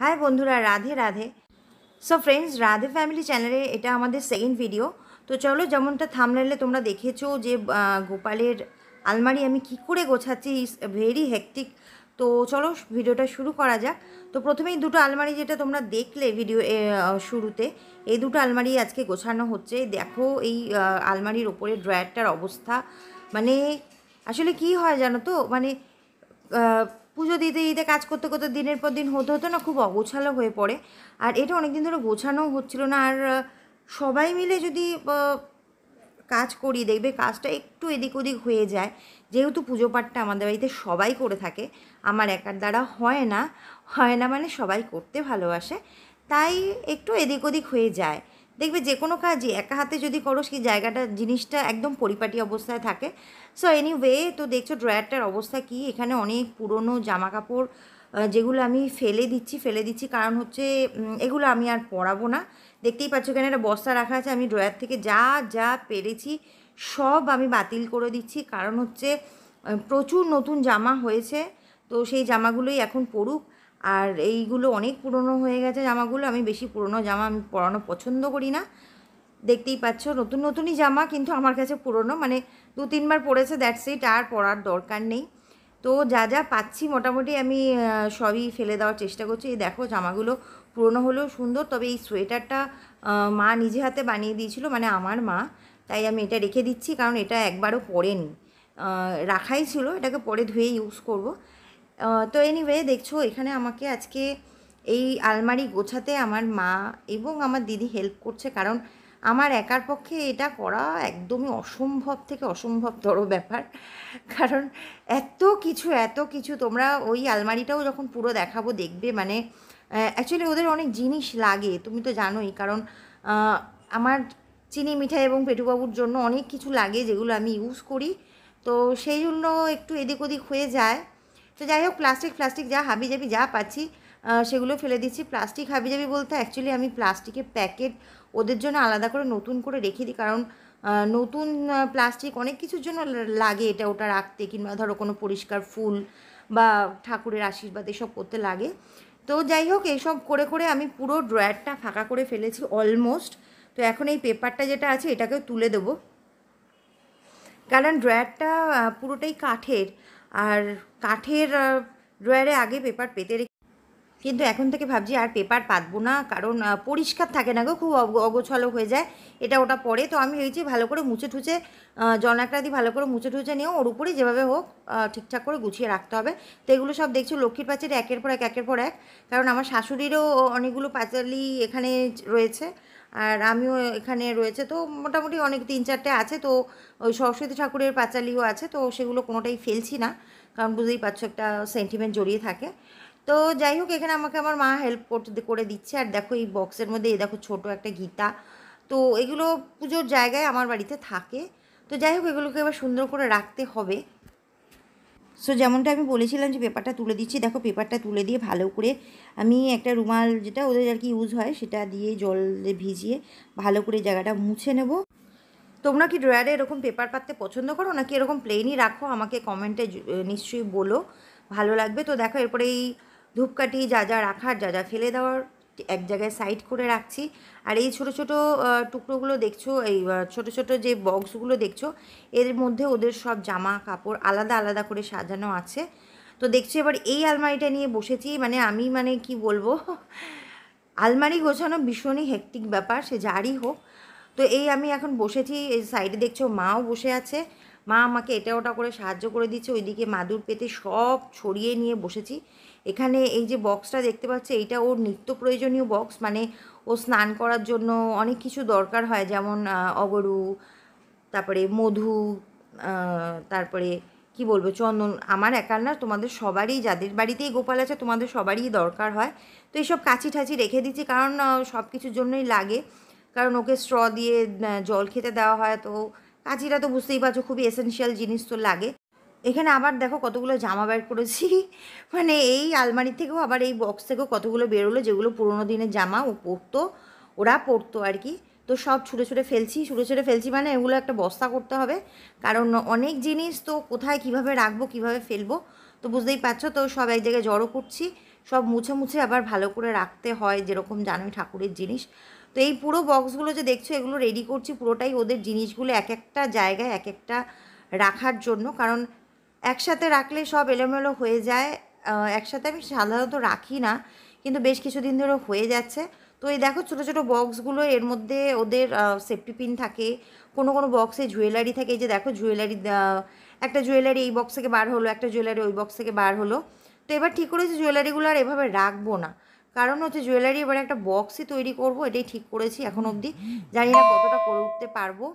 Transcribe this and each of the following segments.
high বন্ধুরা Radhe Radhe so friends Radhe family চ্যানেলে এটা আমাদের সেকেন্ড ভিডিও তো চলো যেমনটা থামলাইলে তোমরা দেখেছো যে গোপালের আলমারি আমি কি করে গোছাচ্ছি ইস ভেরি হেকটিক তো চলো ভিডিওটা শুরু করা যাক তো প্রথমেই দুটো আলমারি যেটা তোমরা দেখলে ভিডিও শুরুতে এই দুটো আলমারি আজকে গোছানো হচ্ছে দেখো এই আলমারির ওপরে ড্রয়ারটার অবস্থা মানে আসলে কি হয় জানো তো মানে পুজো দিতে দিতে কাজ করতে করতে দিনের পর দিন হতে হতো না খুব অগোছালো হয়ে পড়ে আর এটা অনেক দিন ধরে গোছানো হচ্ছিল না আর সবাই মিলে যদি কাজ করি দেখবে কাজটা একটু এদিক ওদিক হয়ে যায় যেহেতু পুজো পাঠটা আমাদের বাড়িতে সবাই করে থাকে আমার একার দ্বারা হয় না হয় না মানে সবাই করতে ভালোবাসে তাই একটু এদিক ওদিক হয়ে যায় দেখবে যে কোনো কাজই একা হাতে যদি করো সেই জায়গাটা জিনিসটা একদম পরিপাটি অবস্থায় থাকে সো এনিওয়ে তো দেখছো ড্রয়ারটার অবস্থা কি এখানে অনেক পুরনো জামা কাপড় যেগুলো আমি ফেলে দিচ্ছি ফেলে দিচ্ছি কারণ হচ্ছে এগুলো আমি আর পরাবো না দেখতেই পাচ্ছ এখানে একটা বস্তা রাখা আছে আমি ড্রয়ার থেকে যা যা পেরেছি সব আমি বাতিল করে দিচ্ছি কারণ হচ্ছে প্রচুর নতুন জামা হয়েছে তো সেই জামাগুলোই এখন পড়ুক আর এইগুলো অনেক পুরনো হয়ে গেছে জামাগুলো আমি বেশি পুরনো জামা আমি পরানো পছন্দ করি না দেখতেই পাচ্ছ নতুন নতুনই জামা কিন্তু আমার কাছে পুরনো মানে দু তিনবার পরেছে দ্যাটস ইট আর পরার দরকার নেই তো যা যা পাচ্ছি মোটামুটি আমি সবই ফেলে দেওয়ার চেষ্টা করছি এই দেখো জামাগুলো পুরনো হলেও সুন্দর তবে এই সোয়েটারটা মা নিজে হাতে বানিয়ে দিয়েছিল মানে আমার মা তাই আমি এটা রেখে দিচ্ছি কারণ এটা একবারও পরেনি রাখাই ছিল এটাকে পরে ধুয়ে ইউজ করব তো এনিওয়ে দেখছো এখানে আমাকে আজকে এই আলমারি গোছাতে আমার মা এবং আমার দিদি হেল্প করছে কারণ আমার একার পক্ষে এটা করা একদমই অসম্ভব থেকে অসম্ভবতর ব্যাপার কারণ এত কিছু এত কিছু তোমরা ওই আলমারিটাও যখন পুরো দেখাবো দেখবে মানে অ্যাকচুয়ালি ওদের অনেক জিনিস লাগে তুমি তো জানোই কারণ আমার চিনি মিঠাই এবং পেটুবাবুর জন্য অনেক কিছু লাগে যেগুলো আমি ইউজ করি তো সেই জন্য একটু এদিক ওদিক হয়ে যায় তো যাই হোক প্লাস্টিক প্লাস্টিক যা হাবিজাবি যা পাচ্ছি সেগুলো ফেলে দিচ্ছি প্লাস্টিক হাবিজাবি বলতে অ্যাকচুয়ালি আমি প্লাস্টিকের প্যাকেট ওদের জন্য আলাদা করে নতুন করে রেখে দিই কারণ নতুন প্লাস্টিক অনেক কিছুর জন্য লাগে এটা ওটা রাখতে কিংবা ধরো কোনো পরিষ্কার ফুল বা ঠাকুরের আশীর্বাদ এসব করতে লাগে তো যাই হোক এইসব করে করে আমি পুরো ড্রয়ারটা ফাঁকা করে ফেলেছি অলমোস্ট তো এখন এই পেপারটা যেটা আছে এটাকেও তুলে দেবো কারণ ড্রয়ারটা পুরোটাই কাঠের আর কাঠের ড্রয়ারে আগে পেপার পেতে রেখে কিন্তু এখন থেকে ভাবছি আর পেপার পাতবো না কারণ পরিষ্কার থাকে না গো খুব অগোছালো হয়ে যায় এটা ওটা পড়ে তো আমি হয়েছি ভালো করে মুছে ঠুচে জনাকড়া দিয়ে ভালো করে মুছে ঠুচে নিয়েও ওর উপরে যেভাবে হোক ঠিকঠাক করে গুছিয়ে রাখতে হবে তো এগুলো সব দেখছি লক্ষ্মীর পাঁচের একের পর এক একের পর এক কারণ আমার শাশুড়িরও অনেকগুলো পাঁচালি এখানে রয়েছে আর আমিও এখানে রয়েছে তো মোটামুটি অনেক তিন চারটে আছে তো ওই সরস্বতী ঠাকুরের পাঁচালিও আছে তো সেগুলো কোনোটাই ফেলছি না কারণ বুঝতেই পারছো একটা সেন্টিমেন্ট জড়িয়ে থাকে তো যাই হোক এখানে আমাকে আমার মা হেল্প করতে করে দিচ্ছে আর দেখো এই বক্সের মধ্যে এই দেখো ছোট একটা গীতা তো এগুলো পুজোর জায়গায় আমার বাড়িতে থাকে তো যাই হোক এগুলোকে এবার সুন্দর করে রাখতে হবে সো যেমনটা আমি বলেছিলাম যে পেপারটা তুলে দিচ্ছি দেখো পেপারটা তুলে দিয়ে ভালো করে আমি একটা রুমাল যেটা ওদের আর কি ইউজ হয় সেটা দিয়ে জল ভিজিয়ে ভালো করে জায়গাটা মুছে নেব তোমরা কি ড্রয়ারে এরকম পেপার পাততে পছন্দ করো নাকি এরকম প্লেনই রাখো আমাকে কমেন্টে নিশ্চয়ই বলো ভালো লাগবে তো দেখো এরপরে এই ধূপকাঠি যা যা রাখার যা যা ফেলে দেওয়ার এক জায়গায় সাইড করে রাখছি আর এই ছোট ছোট টুকরোগুলো দেখছো এই ছোট ছোট যে বক্সগুলো দেখছো এর মধ্যে ওদের সব জামা কাপড় আলাদা আলাদা করে সাজানো আছে তো দেখছি এবার এই আলমারিটা নিয়ে বসেছি মানে আমি মানে কি বলবো আলমারি গোছানো ভীষণই হেকটিক ব্যাপার সে যারই হোক তো এই আমি এখন বসেছি এই সাইডে দেখছো মাও বসে আছে মা আমাকে এটা ওটা করে সাহায্য করে দিচ্ছে ওইদিকে মাদুর পেতে সব ছড়িয়ে নিয়ে বসেছি এখানে এই যে বক্সটা দেখতে পাচ্ছে এইটা ওর নিত্য প্রয়োজনীয় বক্স মানে ও স্নান করার জন্য অনেক কিছু দরকার হয় যেমন অগরু তারপরে মধু তারপরে কি বলবো চন্দন আমার একার না তোমাদের সবারই যাদের বাড়িতেই গোপাল আছে তোমাদের সবারই দরকার হয় তো এইসব কাছি ঠাঁচি রেখে দিচ্ছি কারণ সব কিছুর জন্যই লাগে কারণ ওকে স্ট্র দিয়ে জল খেতে দেওয়া হয় তো কাঁচিটা তো বুঝতেই পারছো খুবই এসেনশিয়াল জিনিস তো লাগে এখানে আবার দেখো কতগুলো জামা বের করেছি মানে এই আলমারি থেকেও আবার এই বক্স থেকেও কতগুলো বেরোলো যেগুলো পুরোনো দিনের জামা ও পরতো ওরা পরতো আর কি তো সব ছুটে ছুটে ফেলছি ছুটে ছুটে ফেলছি মানে এগুলো একটা বস্তা করতে হবে কারণ অনেক জিনিস তো কোথায় কিভাবে রাখবো কিভাবে ফেলবো তো বুঝতেই পারছো তো সব এক জায়গায় জড়ো করছি সব মুছে মুছে আবার ভালো করে রাখতে হয় যেরকম জানোই ঠাকুরের জিনিস তো এই পুরো বক্সগুলো যে দেখছো এগুলো রেডি করছি পুরোটাই ওদের জিনিসগুলো এক একটা জায়গায় এক একটা রাখার জন্য কারণ একসাথে রাখলে সব এলোমেলো হয়ে যায় একসাথে আমি সাধারণত রাখি না কিন্তু বেশ কিছুদিন ধরে হয়ে যাচ্ছে তো এই দেখো ছোটো ছোটো বক্সগুলো এর মধ্যে ওদের সেফটি পিন থাকে কোনো কোনো বক্সে জুয়েলারি থাকে এই যে দেখো জুয়েলারি একটা জুয়েলারি এই বক্স থেকে বার হলো একটা জুয়েলারি ওই বক্স থেকে বার হলো তো এবার ঠিক করেছি জুয়েলারিগুলো আর এভাবে রাখবো না কারণ হচ্ছে জুয়েলারি এবার একটা বক্সই তৈরি করব এটাই ঠিক করেছি এখন অবধি জানি না কতটা করে উঠতে পারবো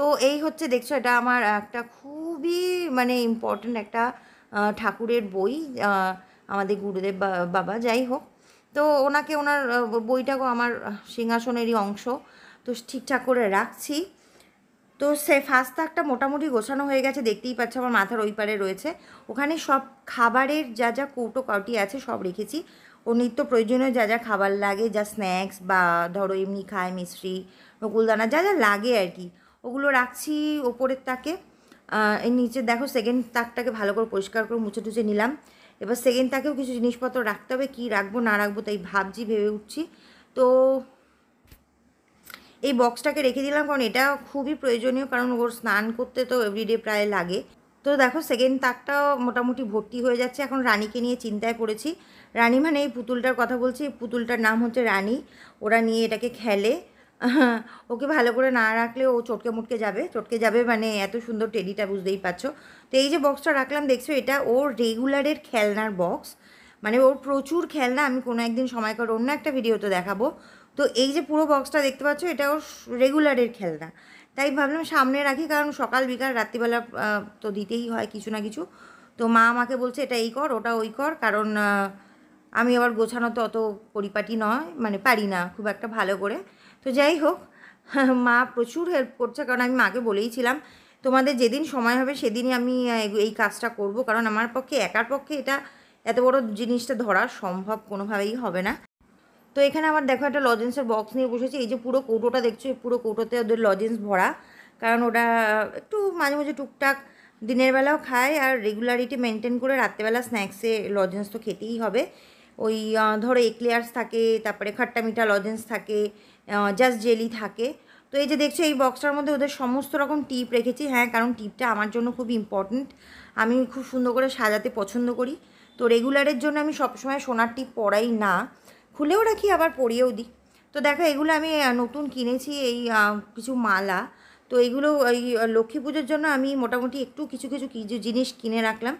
তো এই হচ্ছে দেখছো এটা আমার একটা খুবই মানে ইম্পর্ট্যান্ট একটা ঠাকুরের বই আমাদের গুরুদেব বাবা যাই হোক তো ওনাকে ওনার বইটাকেও আমার সিংহাসনেরই অংশ তো ঠিকঠাক করে রাখছি তো সে ফার্স্ট তাকটা মোটামুটি গোছানো হয়ে গেছে দেখতেই পাচ্ছ আমার মাথার ওই পারে রয়েছে ওখানে সব খাবারের যা যা কৌটো কাউটি আছে সব রেখেছি ও নিত্য প্রয়োজনীয় যা যা খাবার লাগে যা স্ন্যাক্স বা ধরো এমনি খায় মিশ্রি নকুলদানা যা যা লাগে আর কি ওগুলো রাখছি ওপরের তাকে এই নিচে দেখো সেকেন্ড তাকটাকে ভালো করে পরিষ্কার করে মুছে টুছে নিলাম এবার সেকেন্ড তাকেও কিছু জিনিসপত্র রাখতে হবে কী রাখবো না রাখবো তাই ভাবছি ভেবে উঠছি তো এই বক্সটাকে রেখে দিলাম কারণ এটা খুবই প্রয়োজনীয় কারণ ওর স্নান করতে তো এভরিডে প্রায় লাগে তো দেখো সেকেন্ড তাকটাও মোটামুটি ভর্তি হয়ে যাচ্ছে এখন রানীকে নিয়ে চিন্তায় পড়েছি রানী মানে এই পুতুলটার কথা বলছি পুতুলটার নাম হচ্ছে রানী ওরা নিয়ে এটাকে খেলে ওকে ভালো করে না রাখলে ও চটকে মুটকে যাবে চটকে যাবে মানে এত সুন্দর টেডিটা বুঝতেই পারছো তো এই যে বক্সটা রাখলাম দেখছো এটা ওর রেগুলারের খেলনার বক্স মানে ওর প্রচুর খেলনা আমি কোনো একদিন সময় করে অন্য একটা ভিডিওতে দেখাবো তো এই যে পুরো বক্সটা দেখতে পাচ্ছ এটা ওর রেগুলারের খেলনা তাই ভাবলাম সামনে রাখি কারণ সকাল বিকাল রাত্রিবেলা তো দিতেই হয় কিছু না কিছু তো মা আমাকে বলছে এটা এই কর ওটা ওই কর কারণ আমি আবার গোছানো তো অত পরিপাটি নয় মানে পারি না খুব একটা ভালো করে তো যাই হোক মা প্রচুর হেল্প করছে কারণ আমি মাকে বলেইছিলাম তোমাদের যেদিন সময় হবে সেদিনই আমি এই কাজটা করব কারণ আমার পক্ষে একার পক্ষে এটা এত বড় জিনিসটা ধরা সম্ভব কোনোভাবেই হবে না তো এখানে আমার দেখো একটা লজেন্সের বক্স নিয়ে বসেছি এই যে পুরো কৌটোটা দেখছো এই পুরো কৌটোতে ওদের লজেন্স ভরা কারণ ওটা একটু মাঝে মাঝে টুকটাক দিনের বেলাও খায় আর রেগুলারিটি মেনটেন করে রাত্রেবেলা স্ন্যাক্সে লজেন্স তো খেতেই হবে ওই ধরো এক্লেয়ার্স থাকে তারপরে খাট্টা মিঠা লজেন্স থাকে জাস্ট জেলি থাকে তো এই যে দেখছো এই বক্সটার মধ্যে ওদের সমস্ত রকম টিপ রেখেছি হ্যাঁ কারণ টিপটা আমার জন্য খুব ইম্পর্ট্যান্ট আমি খুব সুন্দর করে সাজাতে পছন্দ করি তো রেগুলারের জন্য আমি সবসময় সোনার টিপ পরাই না খুলেও রাখি আবার পরিয়েও দিই তো দেখো এগুলো আমি নতুন কিনেছি এই কিছু মালা তো এইগুলো এই লক্ষ্মী পুজোর জন্য আমি মোটামুটি একটু কিছু কিছু কিছু জিনিস কিনে রাখলাম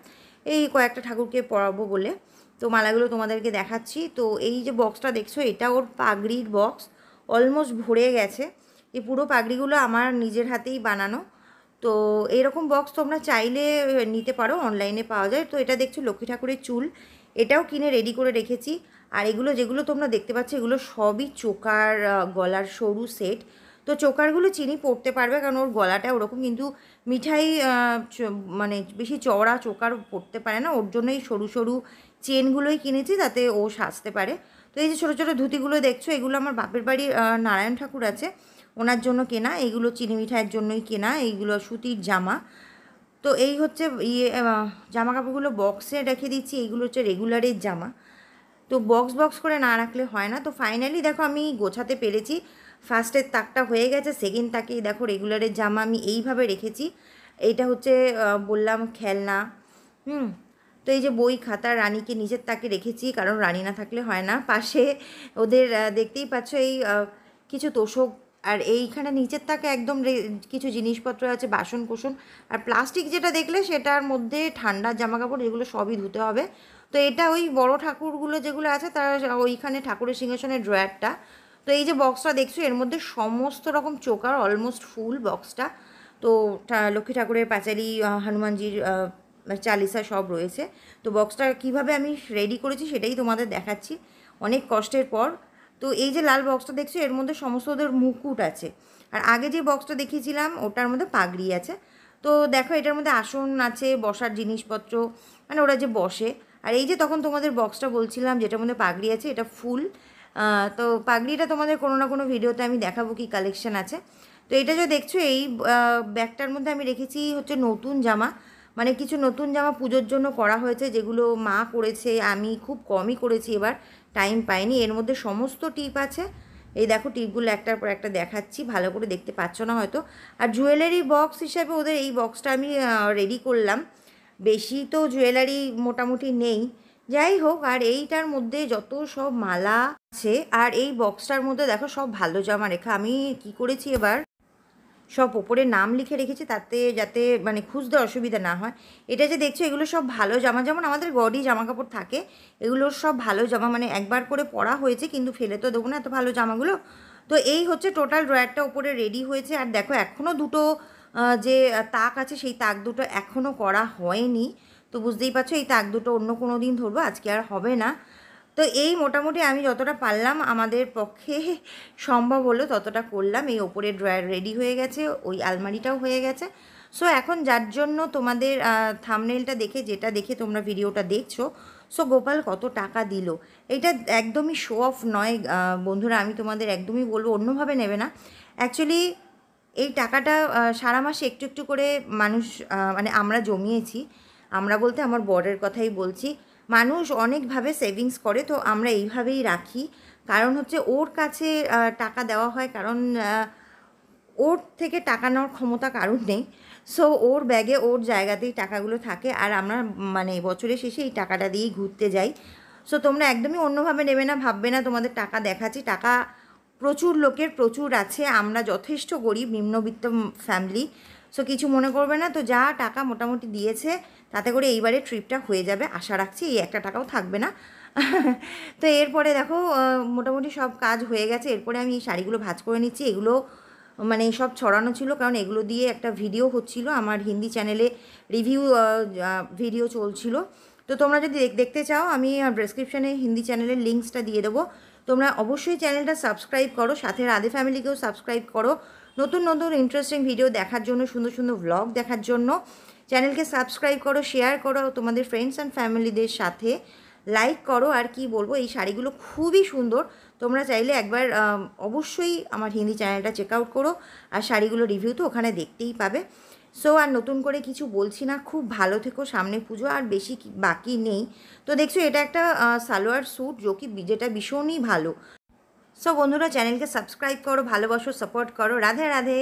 এই কয়েকটা ঠাকুরকে পরাবো বলে তো মালাগুলো তোমাদেরকে দেখাচ্ছি তো এই যে বক্সটা দেখছো এটা ওর পাগড়ির বক্স অলমোস্ট ভরে গেছে এই পুরো পাগড়িগুলো আমার নিজের হাতেই বানানো তো এরকম বক্স তোমরা চাইলে নিতে পারো অনলাইনে পাওয়া যায় তো এটা দেখছো লক্ষ্মী ঠাকুরের চুল এটাও কিনে রেডি করে রেখেছি আর এগুলো যেগুলো তোমরা দেখতে পাচ্ছ এগুলো সবই চোকার গলার সরু সেট তো চোকারগুলো চিনি পড়তে পারবে কারণ ওর গলাটা ওরকম কিন্তু মিঠাই মানে বেশি চওড়া চোকার পড়তে পারে না ওর জন্যই সরু সরু চেনগুলোই কিনেছি যাতে ও সাজতে পারে তো এই যে ছোটো ছোটো ধুতিগুলো দেখছো এগুলো আমার বাপের বাড়ি নারায়ণ ঠাকুর আছে ওনার জন্য কেনা এইগুলো চিনি মিঠাইয়ের জন্যই কেনা এইগুলো সুতির জামা তো এই হচ্ছে ইয়ে জামা কাপড়গুলো বক্সে রেখে দিচ্ছি এইগুলো হচ্ছে রেগুলারের জামা তো বক্স বক্স করে না রাখলে হয় না তো ফাইনালি দেখো আমি গোছাতে পেরেছি ফার্স্টের তাকটা হয়ে গেছে সেকেন্ড তাকে দেখো রেগুলারের জামা আমি এইভাবে রেখেছি এইটা হচ্ছে বললাম খেলনা হুম তো এই যে বই খাতা রানীকে নিজের তাকে রেখেছি কারণ রানী না থাকলে হয় না পাশে ওদের দেখতেই পাচ্ছ এই কিছু তোষক আর এইখানে নিচের তাকে একদম কিছু জিনিসপত্র আছে বাসন কুসন আর প্লাস্টিক যেটা দেখলে সেটার মধ্যে ঠান্ডা জামা কাপড় এগুলো সবই ধুতে হবে তো এটা ওই বড় ঠাকুরগুলো যেগুলো আছে তার ওইখানে ঠাকুরের সিংহাসনের ড্রয়ারটা তো এই যে বক্সটা দেখছো এর মধ্যে সমস্ত রকম চোকার অলমোস্ট ফুল বক্সটা তো লক্ষ্মী ঠাকুরের পাঁচালি হনুমানজির মানে চালিসা সব রয়েছে তো বক্সটা কিভাবে আমি রেডি করেছি সেটাই তোমাদের দেখাচ্ছি অনেক কষ্টের পর তো এই যে লাল বক্সটা দেখছো এর মধ্যে সমস্ত ওদের মুকুট আছে আর আগে যে বক্সটা দেখিয়েছিলাম ওটার মধ্যে পাগড়ি আছে তো দেখো এটার মধ্যে আসন আছে বসার জিনিসপত্র মানে ওরা যে বসে আর এই যে তখন তোমাদের বক্সটা বলছিলাম যেটার মধ্যে পাগড়ি আছে এটা ফুল তো পাগড়িটা তোমাদের কোনো না কোনো ভিডিওতে আমি দেখাবো কি কালেকশান আছে তো এটা যে দেখছো এই ব্যাগটার মধ্যে আমি রেখেছি হচ্ছে নতুন জামা মানে কিছু নতুন জামা পুজোর জন্য করা হয়েছে যেগুলো মা করেছে আমি খুব কমই করেছি এবার টাইম পাইনি এর মধ্যে সমস্ত টিপ আছে এই দেখো টিপগুলো একটার পর একটা দেখাচ্ছি ভালো করে দেখতে পাচ্ছ না হয়তো আর জুয়েলারি বক্স হিসাবে ওদের এই বক্সটা আমি রেডি করলাম বেশি তো জুয়েলারি মোটামুটি নেই যাই হোক আর এইটার মধ্যে যত সব মালা আছে আর এই বক্সটার মধ্যে দেখো সব ভালো জামা রেখা আমি কি করেছি এবার সব ওপরে নাম লিখে রেখেছি তাতে যাতে মানে খুঁজতে অসুবিধা না হয় এটা যে দেখছো এগুলো সব ভালো জামা যেমন আমাদের গডি জামা কাপড় থাকে এগুলোর সব ভালো জামা মানে একবার করে পরা হয়েছে কিন্তু ফেলে তো দেবো না এত ভালো জামাগুলো তো এই হচ্ছে টোটাল ড্রয়ারটা ওপরে রেডি হয়েছে আর দেখো এখনও দুটো যে তাক আছে সেই তাক দুটো এখনও করা হয়নি তো বুঝতেই পারছো এই তাক দুটো অন্য কোনো দিন ধরবো আজকে আর হবে না তো এই মোটামুটি আমি যতটা পারলাম আমাদের পক্ষে সম্ভব হলো ততটা করলাম এই ওপরের ড্রয়ার রেডি হয়ে গেছে ওই আলমারিটাও হয়ে গেছে সো এখন যার জন্য তোমাদের থামনেলটা দেখে যেটা দেখে তোমরা ভিডিওটা দেখছো সো গোপাল কত টাকা দিল এটা একদমই শো অফ নয় বন্ধুরা আমি তোমাদের একদমই বলবো অন্যভাবে নেবে না অ্যাকচুয়ালি এই টাকাটা সারা মাসে একটু একটু করে মানুষ মানে আমরা জমিয়েছি আমরা বলতে আমার বরের কথাই বলছি মানুষ অনেকভাবে সেভিংস করে তো আমরা এইভাবেই রাখি কারণ হচ্ছে ওর কাছে টাকা দেওয়া হয় কারণ ওর থেকে টাকা নেওয়ার ক্ষমতা কারোর নেই সো ওর ব্যাগে ওর জায়গাতেই টাকাগুলো থাকে আর আমরা মানে বছরের শেষে এই টাকাটা দিয়েই ঘুরতে যাই সো তোমরা একদমই অন্যভাবে নেবে না ভাববে না তোমাদের টাকা দেখাচ্ছি টাকা প্রচুর লোকের প্রচুর আছে আমরা যথেষ্ট গরিব নিম্নবিত্ত ফ্যামিলি সো কিছু মনে করবে না তো যা টাকা মোটামুটি দিয়েছে তাতে করে এইবারে ট্রিপটা হয়ে যাবে আশা রাখছি এই একটা টাকাও থাকবে না তো এরপরে দেখো মোটামুটি সব কাজ হয়ে গেছে এরপরে আমি এই শাড়িগুলো ভাজ করে নিচ্ছি এগুলো মানে সব ছড়ানো ছিল কারণ এগুলো দিয়ে একটা ভিডিও হচ্ছিল আমার হিন্দি চ্যানেলে রিভিউ ভিডিও চলছিল তো তোমরা যদি দেখতে চাও আমি ডেসক্রিপশানে হিন্দি চ্যানেলের লিঙ্কসটা দিয়ে দেবো তোমরা অবশ্যই চ্যানেলটা সাবস্ক্রাইব করো সাথে রাধে ফ্যামিলিকেও সাবস্ক্রাইব করো নতুন নতুন ইন্টারেস্টিং ভিডিও দেখার জন্য সুন্দর সুন্দর ব্লগ দেখার জন্য চ্যানেলকে সাবস্ক্রাইব করো শেয়ার করো তোমাদের ফ্রেন্ডস অ্যান্ড ফ্যামিলিদের সাথে লাইক করো আর কি বলবো এই শাড়িগুলো খুবই সুন্দর তোমরা চাইলে একবার অবশ্যই আমার হিন্দি চ্যানেলটা চেক আউট করো আর শাড়িগুলো রিভিউ তো ওখানে দেখতেই পাবে সো আর নতুন করে কিছু বলছি না খুব ভালো থেকো সামনে পুজো আর বেশি বাকি নেই তো দেখছো এটা একটা সালোয়ার স্যুট যে কি যেটা ভীষণই ভালো সো বন্ধুরা চ্যানেলকে সাবস্ক্রাইব করো ভালোবাসো সাপোর্ট করো রাধে রাধে